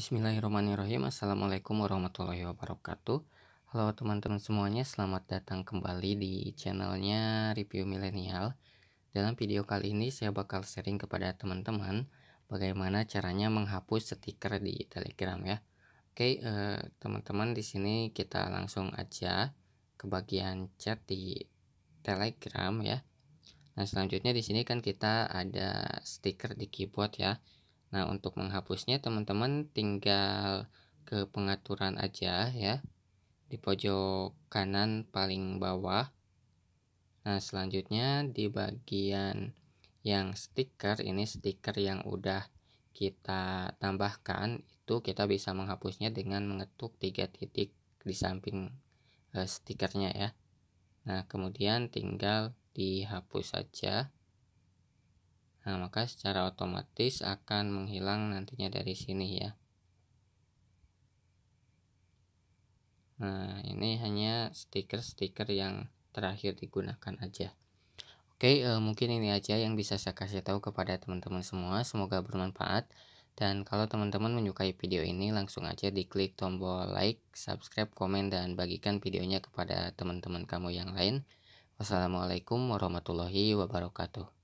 Bismillahirrahmanirrahim Assalamualaikum warahmatullahi wabarakatuh Halo teman-teman semuanya Selamat datang kembali di channelnya Review Milenial Dalam video kali ini saya bakal sharing kepada teman-teman Bagaimana caranya menghapus stiker di telegram ya Oke eh, teman-teman di sini kita langsung aja Ke bagian chat di telegram ya Nah selanjutnya di sini kan kita ada stiker di keyboard ya Nah, untuk menghapusnya teman-teman tinggal ke pengaturan aja ya. Di pojok kanan paling bawah. Nah, selanjutnya di bagian yang stiker ini stiker yang udah kita tambahkan itu kita bisa menghapusnya dengan mengetuk tiga titik di samping eh, stikernya ya. Nah, kemudian tinggal dihapus saja. Nah, maka secara otomatis akan menghilang nantinya dari sini ya. Nah, ini hanya stiker-stiker yang terakhir digunakan aja. Oke, eh, mungkin ini aja yang bisa saya kasih tahu kepada teman-teman semua. Semoga bermanfaat. Dan kalau teman-teman menyukai video ini, langsung aja diklik tombol like, subscribe, komen, dan bagikan videonya kepada teman-teman kamu yang lain. Wassalamualaikum warahmatullahi wabarakatuh.